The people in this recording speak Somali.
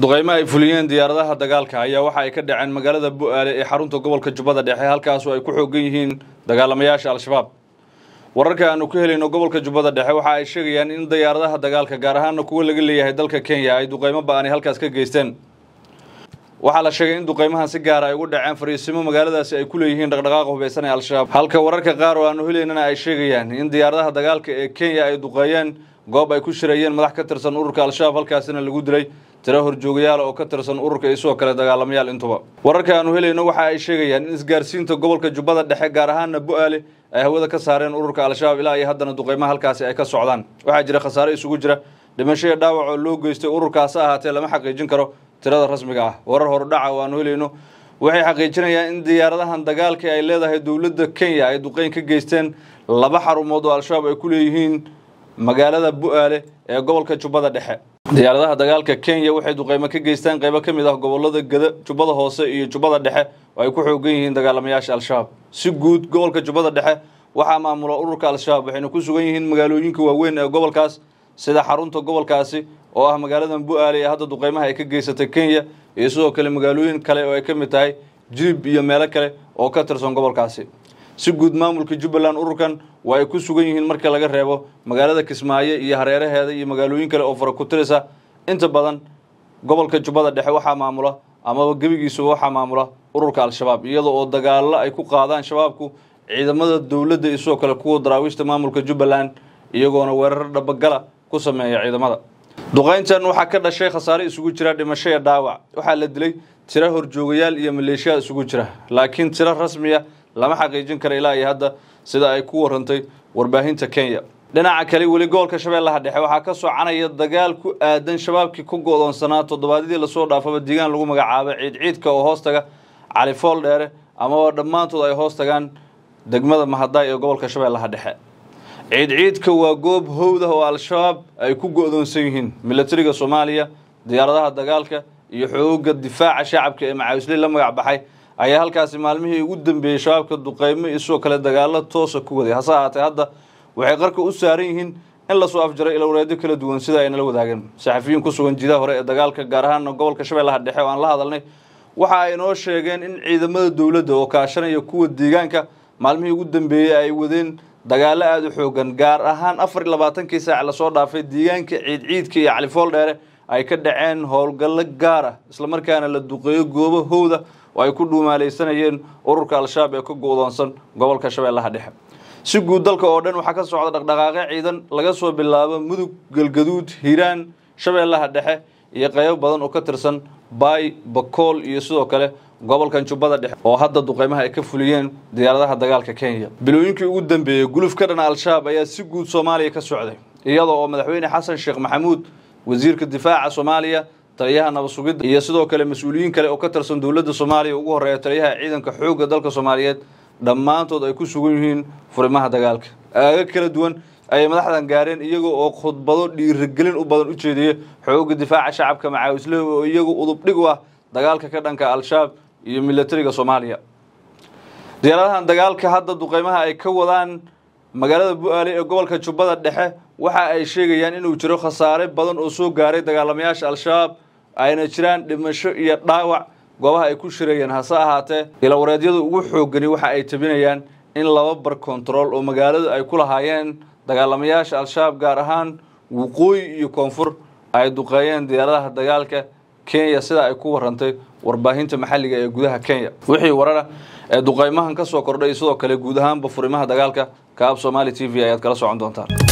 duqeymo ay fuliyeen diyaaradaha dagaalka ayaa waxa ay ka dhaceen magaalada bu-aale ee xarunta gobolka jubbada dhexe halkaasoo ay ku xoogan yihiin dagaalamayaasha al-shabaab wararka aanu ka helayno gobolka jubbada dhexe waxa ay sheegayaan in diyaaradaha dagaalka gaar ahaana kuwa laga leeyahay dalka kenya ay duqeymo ba halkaas ka geysteen waxaa la sheegay in duqeymahan si gaara ah ay ugu dhaceen fariisimo magaaladaasi ay ku leeyihiin dhaqdhaqaaq hubeysan ee al-shabaab halka wararka qaar oo aanu helaynana ay sheegayaan in diyaaradaha dagaalka ee kenya ay duqeeyeen goob ay ku shirayeen madax ka tirsan ururka al-shabaab halkaasina lagu dilay tiro horjoogayaala oo ka tirsan ururka iyo sidoo kale dagaalamayaal intuba wararka aanu helayno waxa ay sheegayaan in isgaarsiinta gobolka jubbada dhexe gaar ahaanna bo ay hawada ka saareen ururka al-shabaab ilaa iyo haddana duqeymaha halkaasi ay ka socdaan waxaa jira khasaare isugu jira dhimasho iyo dhaawac oo loo geystay ururkaas ahaatee lama xaqiijin karo tirada rasmiga ah warar horudhaca oo aanu helayno waxay xaqiijinayaan in diyaaradahan dagaalka ay leedahay dowladda kenya ay duqeyn ka geysteen laba xarumood oo al-shabaab ay ku leeyihiin magaalada bu-aale ee gobolka jubbada dhexe diyaaradaha dagaalka kenya waxay duqeymo ka geystaan qaybo ka mid ah gobollada gada jubbada hoose iyo jubbada dhexe oo ay ku xoogan yihiin dagaalamayaasha al-shabaab si guud gobolka jubbada dhexe waxaa maamula ururka al-shabaab waxayna ku sugan yihiin magaalooyinka waaweyn ee gobolkaas sida xarunta gobolkaasi oo ah magaalada bu-aale ee hadda duqeymaha ay ka geysatay kenya iyo sidoo kale magaalooyin kale oo ay ka mid tahay jilib iyo meelo kale oo ka tirsan gobolkaasi si guud maamulka jubbaland ururkan waa ay ku sugan yihiin marka laga reebo magaalada kismaayo iyo hareeraheeda iyo magaalooyin kale oo fara farakutirisa inta badan gobolka jubbada dhexe waxaa maamula amaba gebigiisuba waxaa maamula ururka al-shabaab iyadoo oo dagaallo ay ku qaadaan shabaabku ciidamada dowladda iyo sidoo kale kuwa daraawiishta maamulka jubbaland iyagoona weerar dhabagala ku sameeya ciidamada duqayntan waxaa ka dhashay khasaare isugu jira dhimasho iyo dhaawac waxaa la dilay tiro horjoogayaal iyo maleeshiyaad isugu jira laakiin tiro rasmiya lama xaqiijin kara ilaa iyo hadda sida ay ku warantay warbaahinta kenya dhinaca kale weli gobolka shabeellaha dhexe waxaa ka soconaya dagaal ku aadan shabaabkii ku go-doonsanaa toddobaadyadii lasoo dhaafaba deegaan lagu magacaabo ciidciidka oo hoostaga cali fooldheere amaba dhammaantood ay hoos tagaan degmada mahadaay ee gobolka shabeellaha dhexe ciidciidka waa goob howdah oo al-shabaab ay ku go-doonsan yihiin milatariga soomaaliya diyaaradaha dagaalka iyo xoogga difaaca shacabka ee macawisley la magac baxay ayaa halkaasi maalmihii ugu dambeeyey shabaabka duqeymo isoo kale dagaalo toosa ku waday hase ahaatee hadda waxay qarka u saaran yihiin in lasoo afjaray ilowreedyo kala duwan sida ay nala wadaageen saxafiyiin ku sugan jidaha hore ee dagaalka gaar ahaana gobolka shabeellaha dhexe oo aan la hadalnay waxa ay noo sheegeen in ciidamada dowladda oo kaashanaya kuwa deegaanka maalmihii ugu dambeeyey ay wadeen dagaalo aada u xoogan gaar ahaan afar iyo labaatankii saac lasoo dhaafay deegaanka ciidciidka iyo califool dheere ay ka dhaceen howlgallo gaar ah islamarkaana la duqeeyo goobo howda oo ay ku dhuumaalaysanayeen ururka al-shabaab ee ka go'doonsan gobolka shabeellaha dhexe si guud dalka oo dhan waxaa ka socda dhaqdhaqaaqyo ciidan laga soo bilaabo mudug galgaduud hiiraan shabeellaha dhexe iyo qaybo badan oo ka tirsan baay bakool iyo sidoo kale gobolkan jubbada dhexe oo hadda duqeymaha ay ka fuliyeen diyaaradaha dagaalka kenya bilooyinkii ugu dambeeyey guluf ka dhan al-shabaab ayaa si guud soomaaliya ka socday iyadoo oo madaxweyne xasan sheekh maxamuud wasiirka difaaca soomaaliya taliyaha nabad sugidda iyo sidoo kale mas-uuliyiin kale oo ka tirsan dowladda soomaaliya ugu horreeya taliyaha ciidanka xoogga dalka soomaaliyeed dhammaantood ay ku sugan yihiin furimaha dagaalka aaga kala duwan ayay madaxdan gaareen iyaga oo khudbado dhiirigelin u badan u jeediyey xoogga difaaca shacabka macaawislehooga oo iyagu udubdhig u ah dagaalka ka dhanka al-shabaab iyo milatariga soomaaliya diyaaradahan dagaalka hadda duqeymaha ay ka wadaan magaalada bu-aale ee gobolka jubbada dhexe waxa ay sheegayaan inuu jiro khasaare badan oo soo gaaray dagaalamayaasha al-shabaab ayna jiraan dhimasho iyo dhaawac goobaha ay ku shirayeen hase ahaatee ilawareedyadu ugu xooggani waxa ay tabinayaan in laba bar kontarool oo magaalada ay ku lahaayeen dagaalamayaasha al-shabaab gaar ahaan waqooyi iyo koonfur ay duqeeyeen diyaaradaha dagaalka kenya sida ay ku warantay warbaahinta maxalliga ee gudaha kenya wixii warara ee duqaymahan ka soo kordhay sidoo kale guud ahaanba furimaha dagaalka kaab somali t v ayaad kala socon doontaan